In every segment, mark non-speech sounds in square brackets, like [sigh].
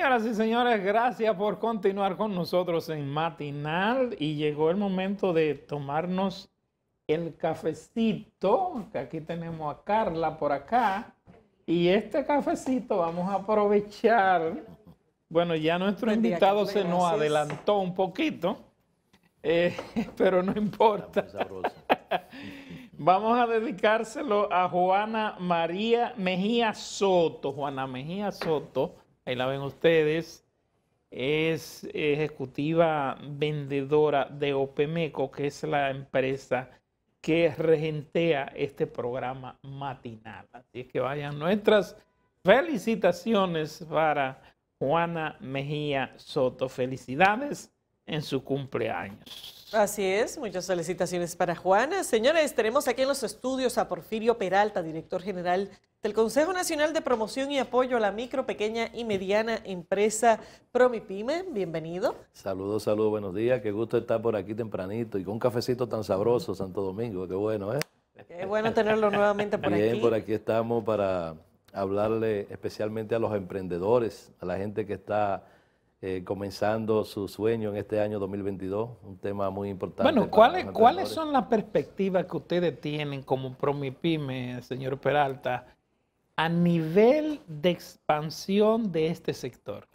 Señoras y señores, gracias por continuar con nosotros en Matinal y llegó el momento de tomarnos el cafecito, que aquí tenemos a Carla por acá, y este cafecito vamos a aprovechar. Bueno, ya nuestro invitado se nos adelantó un poquito, eh, [laughs] pero no importa. [laughs] Vamos a dedicárselo a Juana María Mejía Soto. Juana Mejía Soto ahí la ven ustedes, es ejecutiva vendedora de OPEMECO, que es la empresa que regentea este programa matinal. Así es que vayan nuestras felicitaciones para Juana Mejía Soto. Felicidades en su cumpleaños. Así es, muchas felicitaciones para Juana. Señores, tenemos aquí en los estudios a Porfirio Peralta, director general del Consejo Nacional de Promoción y Apoyo a la Micro, Pequeña y Mediana Empresa Promipyme. Bienvenido. Saludos, saludos, buenos días. Qué gusto estar por aquí tempranito y con un cafecito tan sabroso, Santo Domingo. Qué bueno, ¿eh? Qué bueno tenerlo nuevamente por aquí. Bien, por aquí estamos para hablarle especialmente a los emprendedores, a la gente que está eh, comenzando su sueño en este año 2022, un tema muy importante. Bueno, ¿cuáles, son las perspectivas que ustedes tienen como Promipyme, señor Peralta, a nivel de expansión de este sector?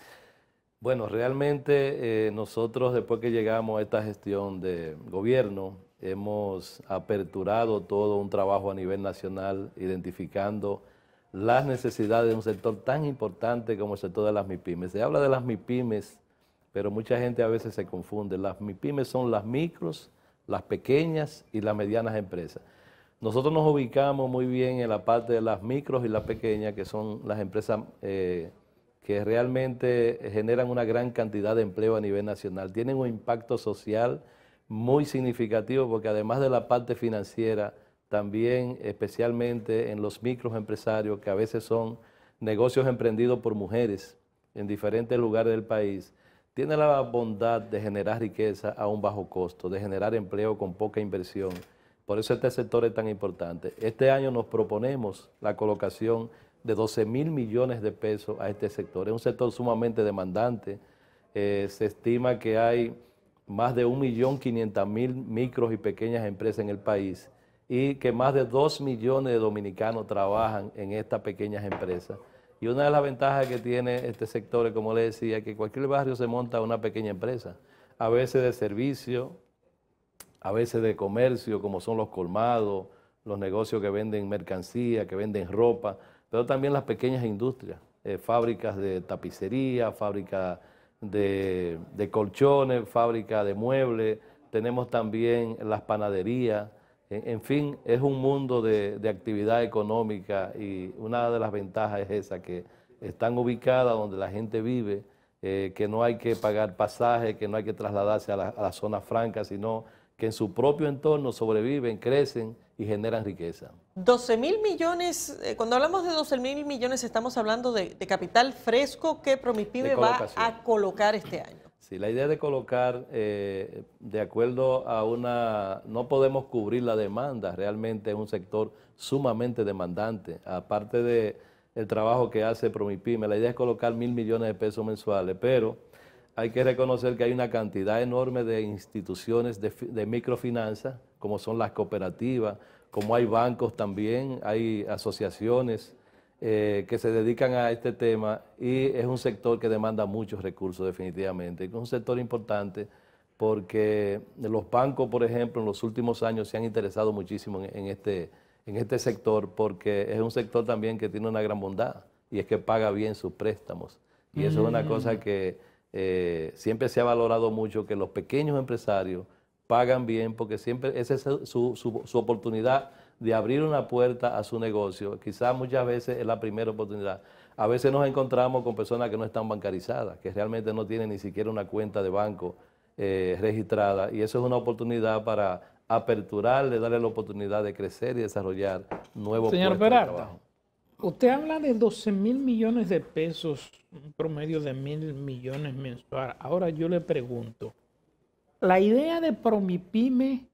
Bueno, realmente eh, nosotros después que llegamos a esta gestión de gobierno, hemos aperturado todo un trabajo a nivel nacional, identificando las necesidades de un sector tan importante como el sector de las MIPIMES. Se habla de las MIPIMES, pero mucha gente a veces se confunde. Las MIPIMES son las micros, las pequeñas y las medianas empresas. Nosotros nos ubicamos muy bien en la parte de las micros y las pequeñas, que son las empresas eh, que realmente generan una gran cantidad de empleo a nivel nacional. Tienen un impacto social muy significativo porque además de la parte financiera, también especialmente en los microempresarios, que a veces son negocios emprendidos por mujeres en diferentes lugares del país, tiene la bondad de generar riqueza a un bajo costo, de generar empleo con poca inversión. Por eso este sector es tan importante. Este año nos proponemos la colocación de 12 mil millones de pesos a este sector. Es un sector sumamente demandante. Eh, se estima que hay más de 1.500.000 micros y pequeñas empresas en el país y que más de 2 millones de dominicanos trabajan en estas pequeñas empresas. Y una de las ventajas que tiene este sector, como le decía, que cualquier barrio se monta una pequeña empresa, a veces de servicio, a veces de comercio, como son los colmados, los negocios que venden mercancía, que venden ropa, pero también las pequeñas industrias, eh, fábricas de tapicería, fábrica de, de colchones, fábrica de muebles, tenemos también las panaderías, en fin, es un mundo de, actividad económica y una de las ventajas es esa, que están ubicadas donde la gente vive, eh, que no hay que pagar pasajes, que no hay que trasladarse a, la, zona las zonas francas, sino que en su propio entorno sobreviven, crecen y generan riqueza. 12 mil millones, eh, cuando hablamos de 12 mil millones estamos hablando de, capital fresco que Promipibe va a colocar este año. Sí, la idea de colocar, eh, de acuerdo a una, no podemos cubrir la demanda, realmente es un sector sumamente demandante, aparte de trabajo que hace Promipyme, la idea es colocar mil millones de pesos mensuales, pero hay que reconocer que hay una cantidad enorme de instituciones de, de microfinanzas, como son las cooperativas, como hay bancos también, hay asociaciones, eh, que se dedican a este tema y es un sector que demanda muchos recursos definitivamente. Es un sector importante porque los bancos, por ejemplo, en los últimos años se han interesado muchísimo en, este, en este sector porque es un sector también que tiene una gran bondad y es que paga bien sus préstamos. Y eso es una mm. cosa que eh, siempre se ha valorado mucho, que los pequeños empresarios pagan bien porque siempre esa es su, su, su oportunidad de abrir una puerta a su negocio. Quizás muchas veces es la primera oportunidad. A veces nos encontramos con personas que no están bancarizadas, que realmente no tienen ni siquiera una cuenta de banco eh, registrada. Y eso es una oportunidad para aperturarle, darle la oportunidad de crecer y desarrollar nuevos Señor Peralta, usted habla de 12 mil millones de pesos, un promedio de mil millones mensuales, Ahora yo le pregunto, la idea de Promipyme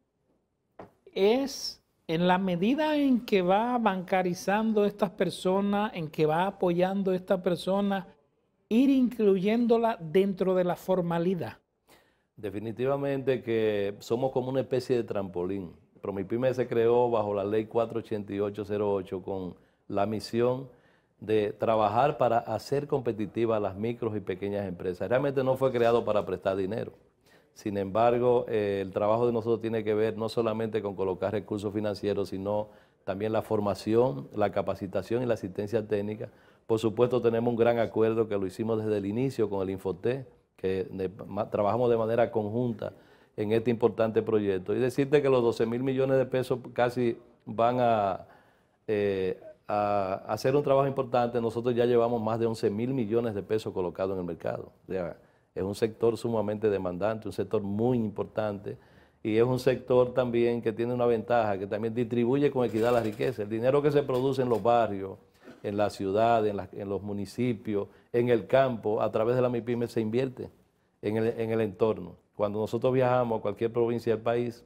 es en la medida en que va bancarizando estas personas, en que va apoyando a estas personas, ir incluyéndola dentro de la formalidad. Definitivamente que somos como una especie de trampolín. Promipyme se creó bajo la ley 48808 con la misión de trabajar para hacer competitivas las micros y pequeñas empresas. Realmente no fue creado para prestar dinero. Sin embargo, eh, el trabajo de nosotros tiene que ver no solamente con colocar recursos financieros, sino también la formación, la capacitación y la asistencia técnica. Por supuesto, tenemos un gran acuerdo que lo hicimos desde el inicio con el Infoté, que trabajamos de manera conjunta en este importante proyecto. Y decirte que los 12 mil millones de pesos casi van a, eh, a hacer un trabajo importante. Nosotros ya llevamos más de 11 mil millones de pesos colocados en el mercado. Es un sector sumamente demandante, un sector muy importante y es un sector también que tiene una ventaja, que también distribuye con equidad la riqueza. El dinero que se produce en los barrios, en la ciudad, en, los municipios, en el campo, a través de la MIPYME se invierte en el, entorno. Cuando nosotros viajamos a cualquier provincia del país,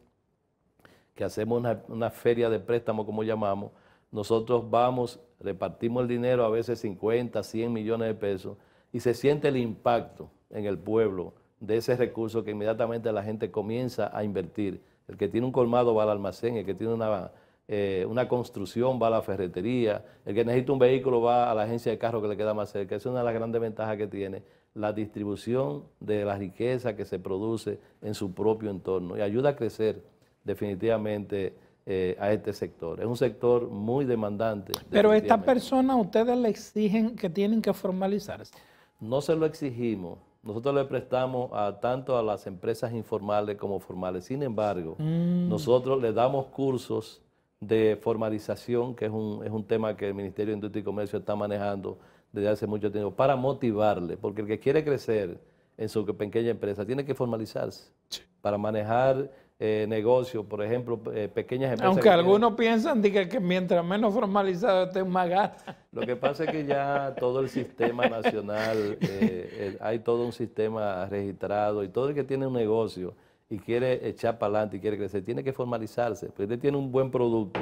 que hacemos una, una feria de préstamo, como llamamos, nosotros vamos, repartimos el dinero, a veces 50, 100 millones de pesos, y se siente el impacto en el pueblo de ese recurso que inmediatamente la gente comienza a invertir. El que tiene un colmado va al almacén, el que tiene eh, una, construcción va a la ferretería, el que necesita un vehículo va a la agencia de carro que le queda más cerca. Esa es una de las grandes ventajas que tiene la distribución de la riqueza que se produce en su propio entorno y ayuda a crecer definitivamente eh, a este sector. Es un sector muy demandante. Pero esta persona ustedes le exigen que tienen que formalizarse. No se lo exigimos. Nosotros le prestamos a, tanto a las empresas informales como formales. Sin embargo, mm. nosotros le damos cursos de formalización, que es un, tema que el Ministerio de Industria y Comercio está manejando desde hace mucho tiempo, para motivarle, porque el que quiere crecer en su pequeña empresa tiene que formalizarse para manejar eh, negocios, por ejemplo, eh, pequeñas empresas. Aunque algunos piensan que, que, mientras menos formalizado esté, más gasto. Lo que pasa es que ya todo el sistema [laughs] nacional, eh, eh, hay todo un sistema registrado y todo el que tiene un negocio y quiere echar para adelante y quiere crecer, tiene que formalizarse. Porque usted tiene un buen producto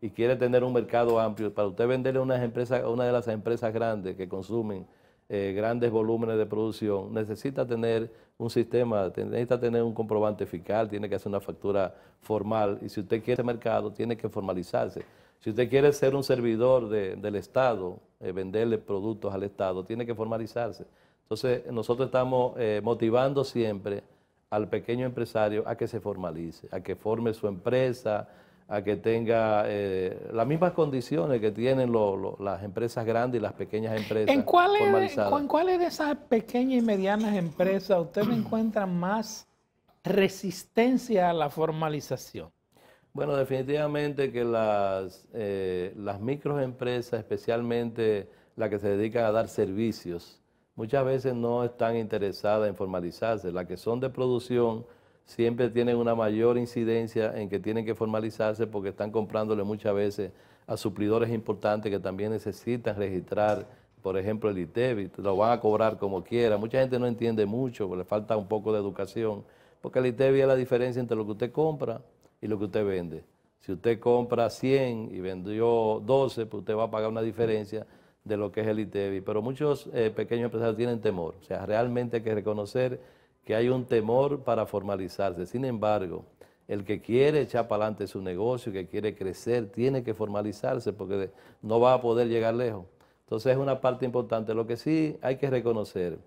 y quiere tener un mercado amplio. Para usted venderle a una, empresa, una de las empresas grandes que consumen grandes volúmenes de producción, necesita tener un sistema, necesita tener un comprobante fiscal, tiene que hacer una factura formal y si usted quiere mercado, tiene que formalizarse. Si usted quiere ser un servidor del Estado, eh, venderle productos al Estado, tiene que formalizarse. Entonces, nosotros estamos eh, motivando siempre al pequeño empresario a que se formalice, a que forme su empresa, a que tenga eh, las mismas condiciones que tienen las empresas grandes y las pequeñas empresas. ¿En cuáles de esas pequeñas y medianas empresas usted encuentra más resistencia a la formalización? Bueno, definitivamente que las, eh, las microempresas, especialmente las que se dedican a dar servicios, muchas veces no están interesadas en formalizarse. Las que son de producción siempre tienen una mayor incidencia en que tienen que formalizarse porque están comprándole muchas veces a suplidores importantes que también necesitan registrar, por ejemplo, el ITEBI, e lo van a cobrar como quiera. Mucha gente no entiende mucho, le falta un poco de educación, porque el ITEBI e es la diferencia entre lo que usted compra y lo que usted vende. Si usted compra 100 y vendió 12, pues usted va a pagar una diferencia de lo que es el ITEBI. E Pero muchos eh, pequeños empresarios tienen temor. O sea, realmente hay que reconocer que hay un temor para formalizarse. Sin embargo, el que quiere echar para adelante su negocio, que quiere crecer, tiene que formalizarse porque no va a poder llegar lejos. Entonces es una parte importante. Lo que sí hay que reconocer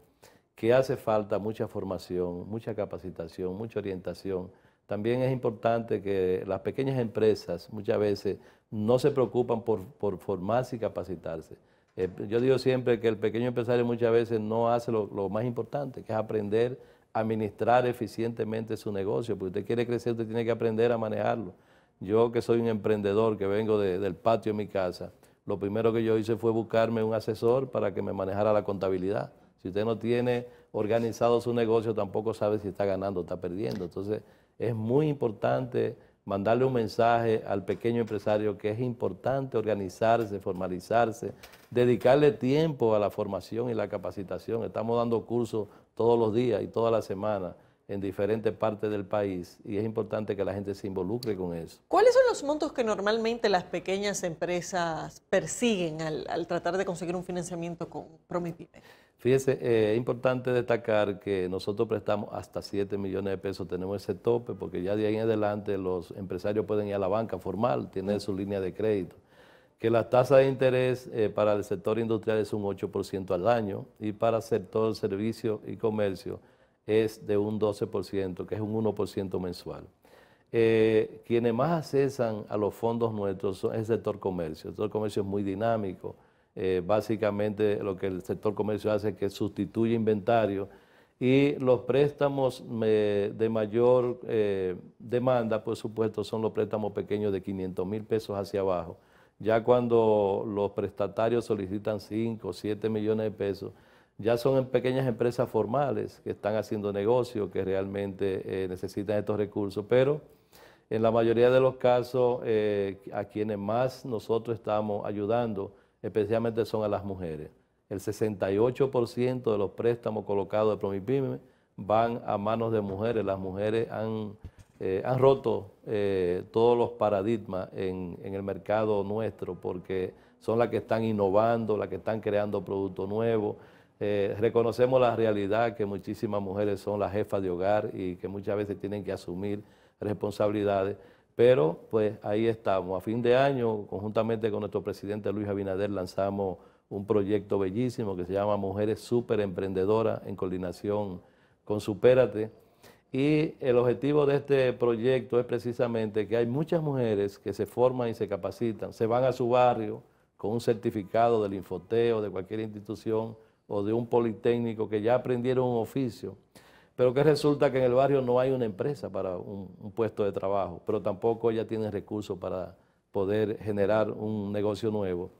que hace falta mucha formación, mucha capacitación, mucha orientación. También es importante que las pequeñas empresas muchas veces no se preocupan por, formarse y capacitarse. Eh, yo digo siempre que el pequeño empresario muchas veces no hace lo, lo más importante, que es aprender administrar eficientemente su negocio, porque usted quiere crecer, usted tiene que aprender a manejarlo. Yo que soy un emprendedor, que vengo del patio de mi casa, lo primero que yo hice fue buscarme un asesor para que me manejara la contabilidad. Si usted no tiene organizado su negocio, tampoco sabe si está ganando o está perdiendo. Entonces, es muy importante mandarle un mensaje al pequeño empresario que es importante organizarse, formalizarse, dedicarle tiempo a la formación y la capacitación. Estamos dando cursos todos los días y toda la semana en diferentes partes del país y es importante que la gente se involucre con eso. ¿Cuáles son los montos que normalmente las pequeñas empresas persiguen al, tratar de conseguir un financiamiento con Promipyme? Fíjese, es eh, importante destacar que nosotros prestamos hasta 7 millones de pesos, tenemos ese tope, porque ya de ahí en adelante los empresarios pueden ir a la banca formal, tienen su línea de crédito. Que la tasa de interés eh, para el sector industrial es un 8% al año y para el sector servicio y comercio es de un 12%, que es un 1% mensual. Eh, quienes más accesan a los fondos nuestros es el sector comercio. El sector comercio es muy dinámico eh, básicamente lo que el sector comercio hace es que sustituye inventario y los préstamos de mayor eh, demanda, por supuesto, son los préstamos pequeños de 500 mil pesos hacia abajo. Ya cuando los prestatarios solicitan 5 o 7 millones de pesos, ya son en pequeñas empresas formales que están haciendo negocios, que realmente eh, necesitan estos recursos, pero en la mayoría de los casos a quienes más nosotros estamos ayudando, especialmente son a las mujeres. El 68% de los préstamos colocados de Promipyme van a manos de mujeres. Las mujeres han, eh, roto eh, todos los paradigmas en, el mercado nuestro porque son las que están innovando, las que están creando productos nuevos. Eh, reconocemos la realidad que muchísimas mujeres son las jefas de hogar y que muchas veces tienen que asumir responsabilidades, pero pues ahí estamos. A fin de año, conjuntamente con nuestro presidente Luis Abinader, lanzamos un proyecto bellísimo que se llama Mujeres Super Emprendedoras en coordinación con Supérate. Y el objetivo de este proyecto es precisamente que hay muchas mujeres que se forman y se capacitan, se van a su barrio con un certificado del Infoteo, de cualquier institución o de un politécnico que ya aprendieron un oficio pero que resulta que en el barrio no hay una empresa para un, puesto de trabajo, pero tampoco ella tiene recursos para poder generar un negocio nuevo.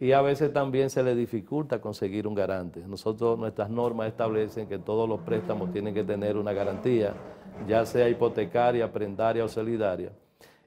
Y a veces también se le dificulta conseguir un garante. Nosotros, nuestras normas establecen que todos los préstamos tienen que tener una garantía, ya sea hipotecaria, prendaria o solidaria.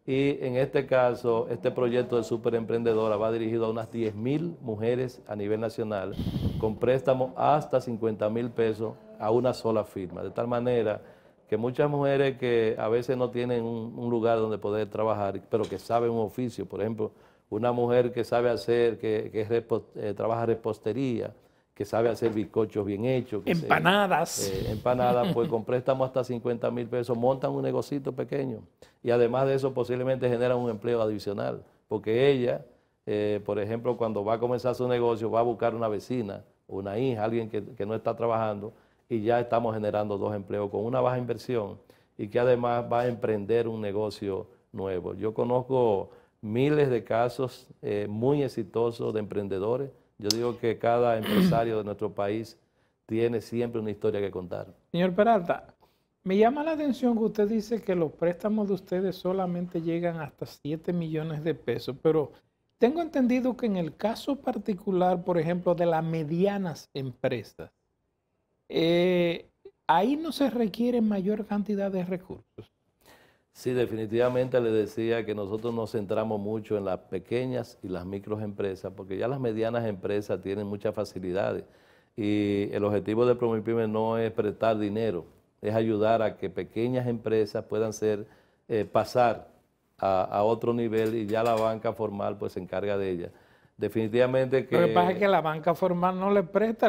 Y en este caso, este proyecto de superemprendedora va dirigido a unas 10.000 mujeres a nivel nacional con préstamos hasta 50 mil pesos a una sola firma. De tal manera que muchas mujeres que a veces no tienen un, lugar donde poder trabajar, pero que saben un oficio, por ejemplo, una mujer que sabe hacer, que, trabaja en eh, trabaja repostería, que sabe hacer bizcochos bien hechos. empanadas. Eh, empanadas, pues con préstamos hasta 50 mil pesos montan un negocito pequeño. Y además de eso posiblemente generan un empleo adicional, porque ella, eh, por ejemplo, cuando va a comenzar su negocio, va a buscar una vecina, una hija, alguien que no está trabajando, y ya estamos generando dos empleos con una baja inversión y que además va a emprender un negocio nuevo. Yo conozco miles de casos eh, muy exitosos de emprendedores. Yo digo que cada [clears throat] empresario de nuestro país tiene siempre una historia que contar. Señor Peralta, me llama la atención que usted dice que los préstamos de ustedes solamente llegan hasta 7 millones de pesos, pero tengo entendido que en el caso particular, por ejemplo, de las medianas empresas, eh, ahí no se requiere mayor cantidad de recursos. Sí, definitivamente le decía que nosotros nos centramos mucho en las pequeñas y las microempresas, porque ya las medianas empresas tienen muchas facilidades. Y el objetivo de Promipyme no es prestar dinero, es ayudar a que pequeñas empresas puedan ser, eh, pasar a, otro nivel y ya la banca formal pues se encarga de ellas definitivamente que... Lo que pasa es que la banca formal no le presta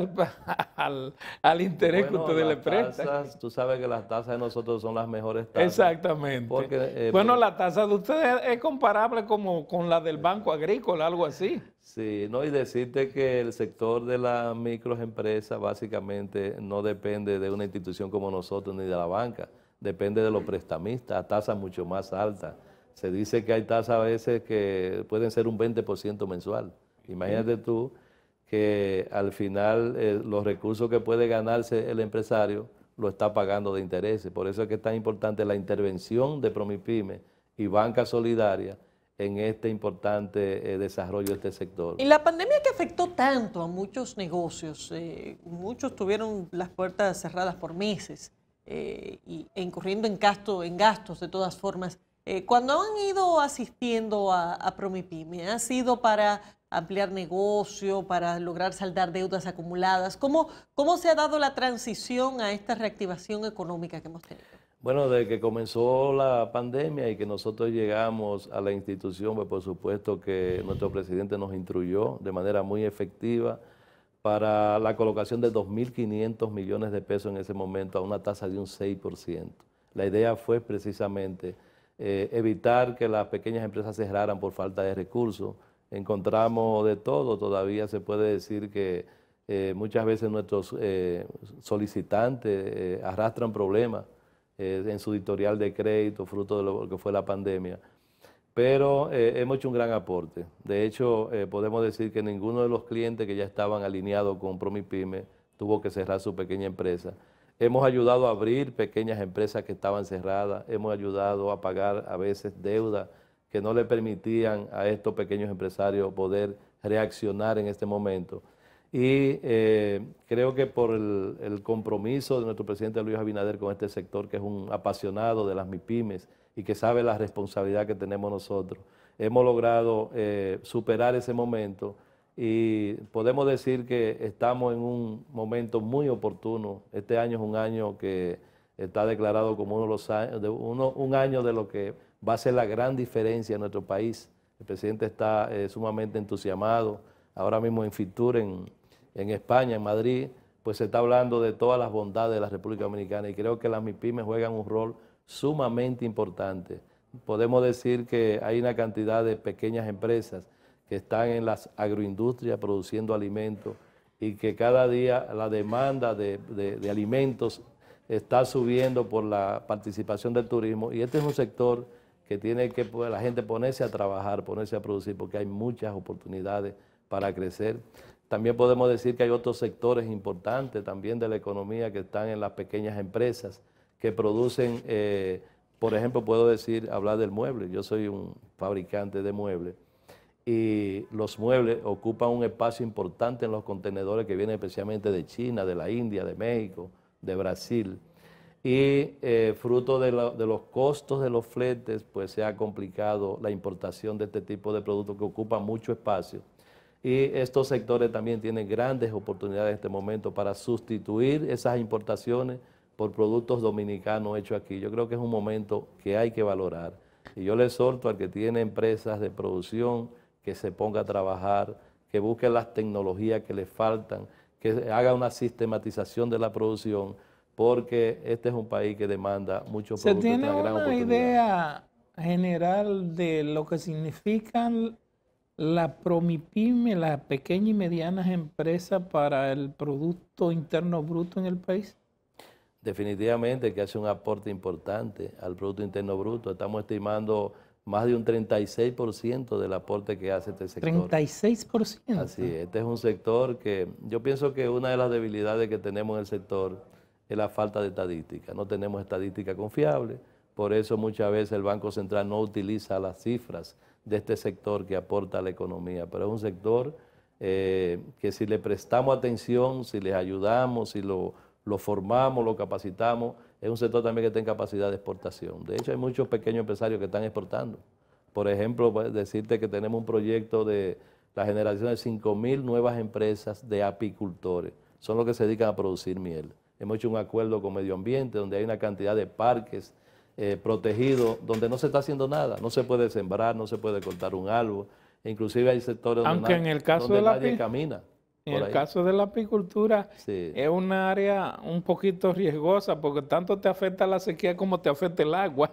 al, [laughs] interés que ustedes le prestan. tú sabes que las tasas de nosotros son las mejores tasas. Exactamente. Porque, eh, bueno, la tasa de ustedes es comparable como con la del Banco Agrícola, algo así. Sí, no, y decirte que el sector de las microempresas básicamente no depende de una institución como nosotros ni de la banca, depende de los prestamistas a tasas mucho más altas se dice que hay tasas a veces que pueden ser un 20% mensual. Imagínate tú que al final eh, los recursos que puede ganarse el empresario lo está pagando de intereses. Por eso es que es tan importante la intervención de Promipyme y Banca Solidaria en este importante eh, desarrollo de este sector. Y la pandemia que afectó tanto a muchos negocios, eh, muchos tuvieron las puertas cerradas por meses y, e incurriendo en gastos de todas formas, eh, cuando han ido asistiendo a, a Promipyme, ¿ha sido para ampliar negocio, para lograr saldar deudas acumuladas? ¿Cómo, ¿Cómo se ha dado la transición a esta reactivación económica que hemos tenido? Bueno, desde que comenzó la pandemia y que nosotros llegamos a la institución, pues por supuesto que nuestro presidente nos instruyó de manera muy efectiva para la colocación de 2.500 millones de pesos en ese momento a una tasa de un 6%. La idea fue precisamente eh, evitar que las pequeñas empresas cerraran por falta de recursos. Encontramos de todo, todavía se puede decir que eh, muchas veces nuestros eh, solicitantes arrastran problemas en su editorial de crédito, fruto de lo que fue la pandemia. Pero hemos hecho un gran aporte. De hecho, podemos decir que ninguno de los clientes que ya estaban alineados con PromiPyme tuvo que cerrar su pequeña empresa. Hemos ayudado a abrir pequeñas empresas que estaban cerradas, hemos ayudado a pagar a veces deuda que no le permitían a estos pequeños empresarios poder reaccionar en este momento. Y eh, creo que por el, compromiso de nuestro presidente Luis Abinader con este sector, que es un apasionado de las MIPIMES y que sabe la responsabilidad que tenemos nosotros, hemos logrado eh, superar ese momento y podemos decir que estamos en un momento muy oportuno. Este año es un año que está declarado como uno de los años, de un año de lo que va a ser la gran diferencia en nuestro país. El presidente está eh, sumamente entusiasmado. Ahora mismo en Fitur, en, en España, en Madrid, pues se está hablando de todas las bondades de la República Dominicana y creo que las MIPIMES juegan un rol sumamente importante. Podemos decir que hay una cantidad de pequeñas empresas que están en las agroindustrias produciendo alimentos y que cada día la demanda de, alimentos está subiendo por la participación del turismo y este es un sector que tiene que la gente ponerse a trabajar, ponerse a producir, porque hay muchas oportunidades para crecer. También podemos decir que hay otros sectores importantes también de la economía que están en las pequeñas empresas que producen, eh, por ejemplo, puedo decir, hablar del mueble. Yo soy un fabricante de muebles y los muebles ocupan un espacio importante en los contenedores que vienen especialmente de China, de la India, de México, de Brasil. Y eh, fruto de, de, los costos de los fletes, pues se ha complicado la importación de este tipo de productos que ocupa mucho espacio. Y estos sectores también tienen grandes oportunidades en este momento para sustituir esas importaciones por productos dominicanos hechos aquí. Yo creo que es un momento que hay que valorar. Y yo le exhorto al que tiene empresas de producción, que se ponga a trabajar, que busque las tecnologías que le faltan, que haga una sistematización de la producción, porque este es un país que demanda muchos productos. ¿Se tiene una, una idea general de lo que significan la promipyme, las pequeñas y medianas empresas para el Producto Interno Bruto en el país? Definitivamente que hace un aporte importante al Producto Interno Bruto. Estamos estimando más de un 36% del aporte que hace este sector. 36%. Así, es, este es un sector que yo pienso que una de las debilidades que tenemos en el sector es la falta de estadística. No tenemos estadística confiable, por eso muchas veces el Banco Central no utiliza las cifras de este sector que aporta a la economía, pero es un sector eh, que si le prestamos atención, si les ayudamos, si lo, lo formamos, lo capacitamos, es un sector también que tiene capacidad de exportación. De hecho, hay muchos pequeños empresarios que están exportando. Por ejemplo, pues, decirte que tenemos un proyecto de la generación de 5.000 nuevas empresas de apicultores. Son los que se dedican a producir miel. Hemos hecho un acuerdo con Medio Ambiente donde hay una cantidad de parques eh, protegidos donde no se está haciendo nada. No se puede sembrar, no se puede cortar un árbol. Inclusive hay sectores donde, el caso nadie camina. En el caso de la apicultura, es un área un poquito riesgosa porque tanto te afecta la sequía como te afecta el agua.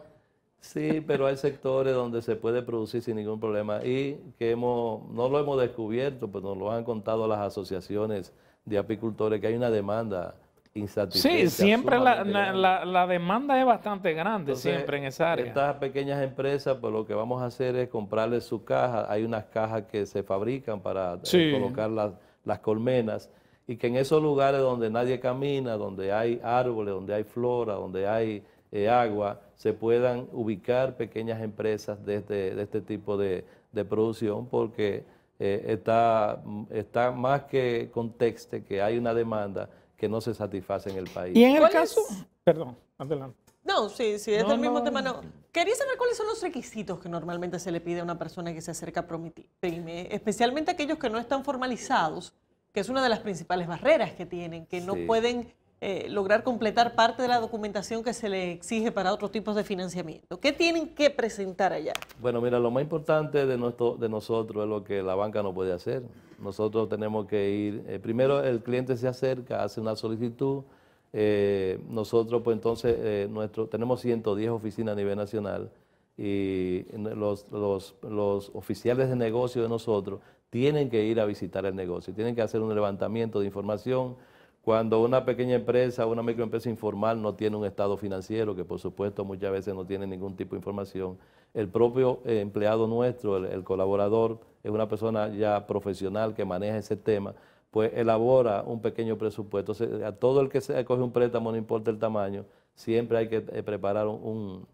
Sí, pero hay sectores donde se puede producir sin ningún problema y que hemos, no lo hemos descubierto, pero pues nos lo han contado las asociaciones de apicultores, que hay una demanda insatisfecha. Sí, siempre la, demanda es bastante grande, siempre en esa área. Estas pequeñas empresas, pues lo que vamos a hacer es comprarles su caja. Hay unas cajas que se fabrican para eh, colocarlas las colmenas, y que en esos lugares donde nadie camina, donde hay árboles, donde hay flora, donde hay eh, agua, se puedan ubicar pequeñas empresas de este, este tipo de, producción, porque eh, está, está más que contexte que hay una demanda que no se satisface en el país. Y en el caso, perdón, adelante. No, sí, sí, es el mismo tema. No. Quería saber cuáles son los requisitos que normalmente se le pide a una persona que se acerca a PRIME, especialmente aquellos que no están formalizados, que es una de las principales barreras que tienen, que no pueden eh, lograr completar parte de la documentación que se le exige para otros tipos de financiamiento. ¿Qué tienen que presentar allá? Bueno, mira, lo más importante de, nuestro, de nosotros es lo que la banca no puede hacer. Nosotros tenemos que ir, eh, primero el cliente se acerca, hace una solicitud, eh, nosotros, pues entonces, eh, nuestro, tenemos 110 oficinas a nivel nacional y los, oficiales de negocio de nosotros tienen que ir a visitar el negocio, tienen que hacer un levantamiento de información. Cuando una pequeña empresa, una microempresa informal no tiene un estado financiero, que por supuesto muchas veces no tiene ningún tipo de información, el propio eh, empleado nuestro, el colaborador, es una persona ya profesional que maneja ese tema pues elabora un pequeño presupuesto. a todo el que se coge un préstamo, no importa el tamaño, siempre hay que eh, preparar un,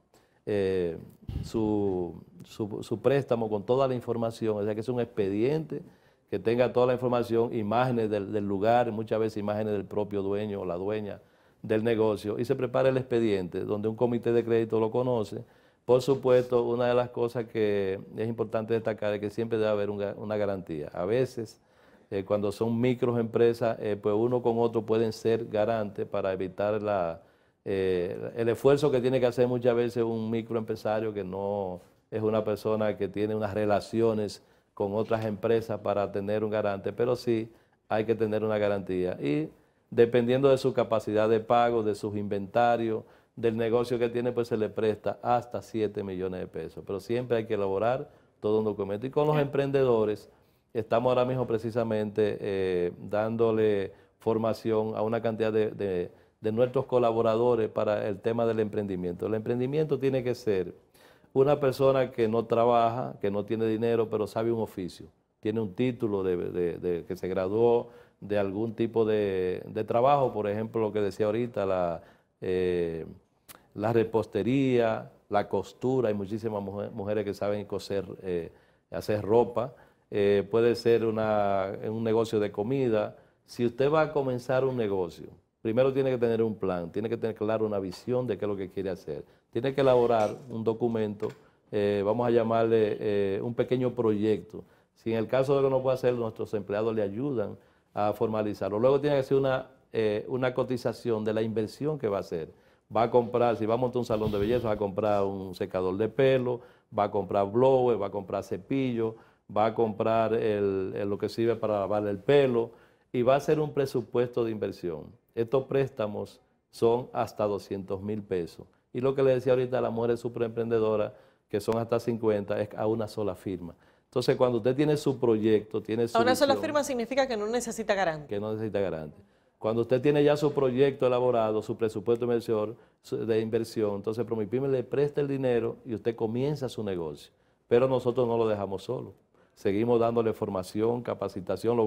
eh, su, su, préstamo con toda la información, o sea que es un expediente que tenga toda la información, imágenes del, lugar, muchas veces imágenes del propio dueño o la dueña del negocio, y se prepara el expediente, donde un comité de crédito lo conoce. Por supuesto, una de las cosas que es importante destacar es que siempre debe haber una, una garantía. A veces eh, cuando son microempresas, eh, pues uno con otro pueden ser garantes para evitar eh, el esfuerzo que tiene que hacer muchas veces un microempresario que no es una persona que tiene unas relaciones con otras empresas para tener un garante, pero sí hay que tener una garantía. Y dependiendo de su capacidad de pago, de sus inventarios, del negocio que tiene, pues se le presta hasta 7 millones de pesos. Pero siempre hay que elaborar todo un documento. Y con los emprendedores, Estamos ahora mismo precisamente eh, dándole formación a una cantidad de, nuestros colaboradores para el tema del emprendimiento. El emprendimiento tiene que ser una persona que no trabaja, que no tiene dinero, pero sabe un oficio, tiene un título de, que se graduó de algún tipo de, trabajo, por ejemplo, lo que decía ahorita, la, eh, la repostería, la costura, hay muchísimas mujeres que saben coser, eh, hacer ropa. Eh, puede ser un negocio de comida. Si usted va a comenzar un negocio, primero tiene que tener un plan, tiene que tener claro una visión de qué es lo que quiere hacer, tiene que elaborar un documento, eh, vamos a llamarle eh, un pequeño proyecto. Si en el caso de que no pueda hacer, nuestros empleados le ayudan a formalizarlo. Luego tiene que hacer una, una cotización de la inversión que va a hacer. Va a comprar, si va a montar un salón de belleza, va a comprar un secador de pelo, va a comprar blower, va a comprar cepillo, va a comprar lo que sirve para lavar el pelo y va a hacer un presupuesto de inversión. Estos préstamos son hasta 200 mil pesos. Y lo que le decía ahorita a la mujer superemprendedora, que son hasta 50, es a una sola firma. Entonces, cuando usted tiene su proyecto, tiene su... A una sola firma significa que no necesita garante. Que no necesita garante. Cuando usted tiene ya su proyecto elaborado, su presupuesto de inversión, entonces Promipyme le presta el dinero y usted comienza su negocio. Pero nosotros no lo dejamos solo seguimos dándole formación, capacitación,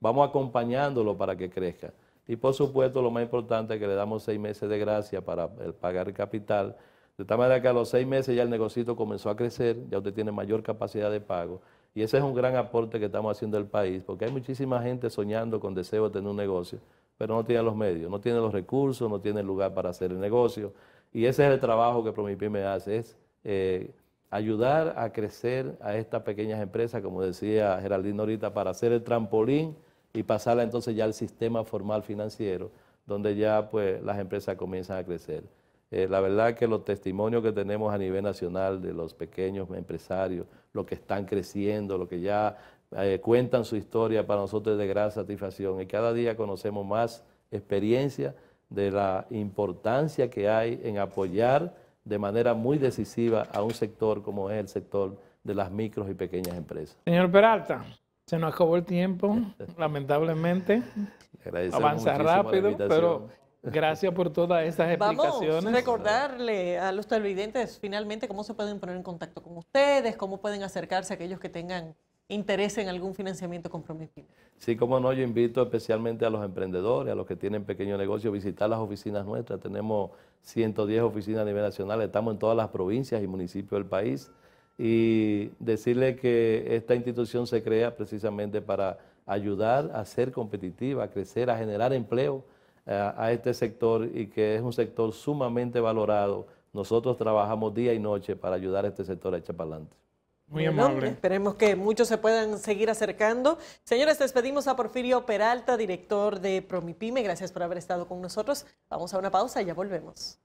vamos acompañándolo para que crezca. Y por supuesto, lo más importante es que le damos seis meses de gracia para el pagar el capital. De tal manera que a los seis meses ya el negocio comenzó a crecer, ya usted tiene mayor capacidad de pago. Y ese es un gran aporte que estamos haciendo al país, porque hay muchísima gente soñando con deseo de tener un negocio, pero no tiene los medios, no tiene los recursos, no tiene lugar para hacer el negocio. Y ese es el trabajo que Promipyme hace, es eh, ayudar a crecer a estas pequeñas empresas, como decía Geraldine ahorita, para hacer el trampolín y pasarla entonces ya al sistema formal financiero, donde ya pues las empresas comienzan a crecer. Eh, la verdad que los testimonios que tenemos a nivel nacional de los pequeños empresarios, lo que están creciendo, lo que ya eh, cuentan su historia, para nosotros es de gran satisfacción y cada día conocemos más experiencia de la importancia que hay en apoyar de manera muy decisiva a un sector como es el sector de las micros y pequeñas empresas. Señor Peralta, se nos acabó el tiempo, [laughs] lamentablemente. Avanza rápido, pero gracias por todas estas explicaciones. Vamos a recordarle a los televidentes finalmente cómo se pueden poner en contacto con ustedes, cómo pueden acercarse a aquellos que tengan interés en algún financiamiento comprometido. Sí, como no, yo invito especialmente a los emprendedores, a los que tienen pequeños negocios, a visitar las oficinas nuestras. Tenemos 110 oficinas a nivel nacional, estamos en todas las provincias y municipios del país. Y decirle que esta institución se crea precisamente para ayudar a ser competitiva, a crecer, a generar empleo a, eh, a este sector y que es un sector sumamente valorado. Nosotros trabajamos día y noche para ayudar a este sector a echar para adelante. Muy amable. Esperemos que muchos se puedan seguir acercando. Señores, despedimos a Porfirio Peralta, director de Promipyme. Gracias por haber estado con nosotros. Vamos a una pausa y ya volvemos.